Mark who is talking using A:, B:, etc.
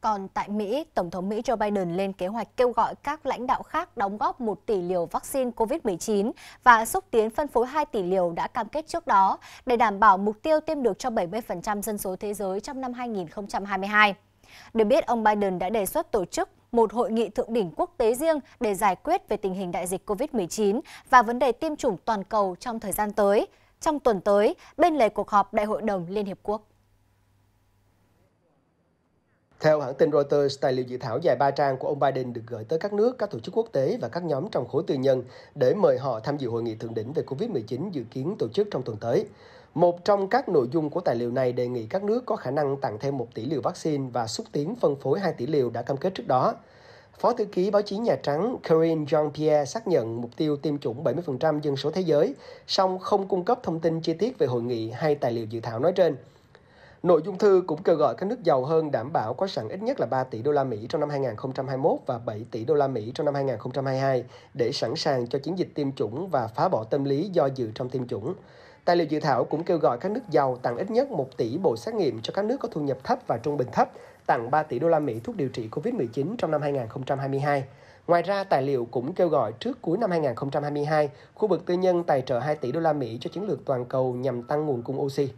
A: Còn tại Mỹ, Tổng thống Mỹ Joe Biden lên kế hoạch kêu gọi các lãnh đạo khác đóng góp 1 tỷ liều vaccine COVID-19 và xúc tiến phân phối 2 tỷ liều đã cam kết trước đó để đảm bảo mục tiêu tiêm được cho 70% dân số thế giới trong năm 2022. Được biết, ông Biden đã đề xuất tổ chức một hội nghị thượng đỉnh quốc tế riêng để giải quyết về tình hình đại dịch COVID-19 và vấn đề tiêm chủng toàn cầu trong thời gian tới. Trong tuần tới, bên lề cuộc họp Đại hội đồng Liên Hiệp Quốc.
B: Theo hãng tin Reuters, tài liệu dự thảo dài 3 trang của ông Biden được gửi tới các nước, các tổ chức quốc tế và các nhóm trong khối tư nhân để mời họ tham dự hội nghị thượng đỉnh về COVID-19 dự kiến tổ chức trong tuần tới. Một trong các nội dung của tài liệu này đề nghị các nước có khả năng tặng thêm 1 tỷ liều vaccine và xúc tiến phân phối 2 tỷ liều đã cam kết trước đó. Phó thư ký báo chí Nhà Trắng Karine Jean-Pierre xác nhận mục tiêu tiêm chủng 70% dân số thế giới, song không cung cấp thông tin chi tiết về hội nghị hay tài liệu dự thảo nói trên. Nội dung thư cũng kêu gọi các nước giàu hơn đảm bảo có sẵn ít nhất là 3 tỷ đô la Mỹ trong năm 2021 và 7 tỷ đô la Mỹ trong năm 2022 để sẵn sàng cho chiến dịch tiêm chủng và phá bỏ tâm lý do dự trong tiêm chủng. Tài liệu dự thảo cũng kêu gọi các nước giàu tặng ít nhất 1 tỷ bộ xét nghiệm cho các nước có thu nhập thấp và trung bình thấp, tặng 3 tỷ đô la Mỹ thuốc điều trị COVID-19 trong năm 2022. Ngoài ra, tài liệu cũng kêu gọi trước cuối năm 2022, khu vực tư nhân tài trợ 2 tỷ đô la Mỹ cho chiến lược toàn cầu nhằm tăng nguồn cung oxy.